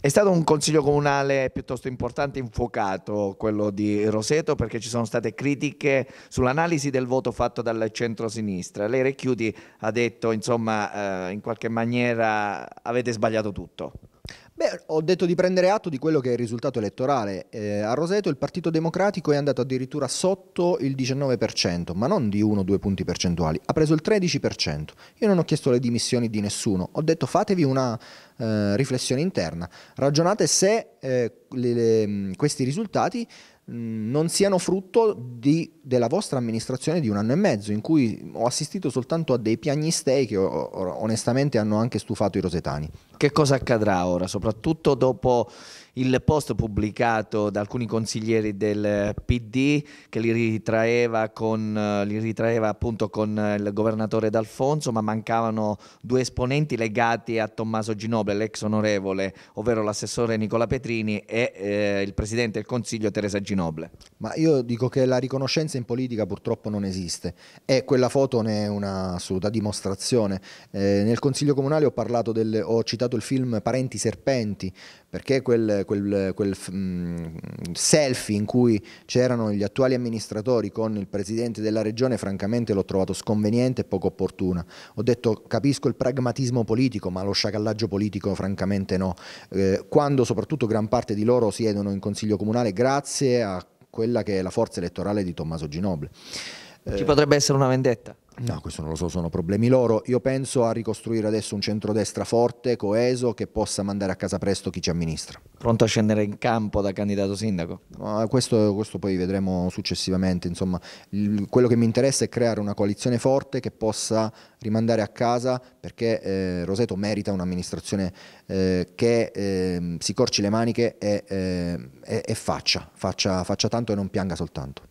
È stato un consiglio comunale piuttosto importante, infuocato quello di Roseto, perché ci sono state critiche sull'analisi del voto fatto dal centro-sinistra. Lei Recchiuti ha detto, insomma, eh, in qualche maniera avete sbagliato tutto. Beh, ho detto di prendere atto di quello che è il risultato elettorale. Eh, a Roseto il Partito Democratico è andato addirittura sotto il 19%, ma non di 1-2 punti percentuali, ha preso il 13%. Io non ho chiesto le dimissioni di nessuno, ho detto fatevi una eh, riflessione interna, ragionate se eh, le, le, questi risultati non siano frutto di, della vostra amministrazione di un anno e mezzo, in cui ho assistito soltanto a dei piagnistei che onestamente hanno anche stufato i rosetani. Che cosa accadrà ora, soprattutto dopo il post pubblicato da alcuni consiglieri del PD che li ritraeva, con, eh, li ritraeva appunto con eh, il governatore D'Alfonso, ma mancavano due esponenti legati a Tommaso Ginoble, l'ex onorevole, ovvero l'assessore Nicola Petrini e eh, il presidente del Consiglio Teresa Ginoble nobile. Ma io dico che la riconoscenza in politica purtroppo non esiste e quella foto ne è un'assoluta dimostrazione. Eh, nel Consiglio Comunale ho, parlato del, ho, citato il film Parenti Serpenti perché quel, quel, quel mh, mm, selfie in cui c'erano gli attuali amministratori con il Presidente della Regione francamente l'ho trovato sconveniente e poco opportuna. Ho detto capisco il pragmatismo politico ma lo sciacallaggio politico francamente no. Eh, quando soprattutto gran parte di loro siedono in Consiglio Comunale grazie a quella che è la forza elettorale di Tommaso Ginoble. Ci potrebbe essere una vendetta? No, questo non lo so, sono problemi loro. Io penso a ricostruire adesso un centrodestra forte, coeso, che possa mandare a casa presto chi ci amministra. Pronto a scendere in campo da candidato sindaco? Uh, questo, questo, poi vedremo successivamente. Insomma, il, quello che mi interessa è creare una coalizione forte che possa rimandare a casa perché eh, Roseto merita un'amministrazione eh, che eh, si corci le maniche e, eh, e, e faccia, faccia, faccia tanto e non pianga soltanto.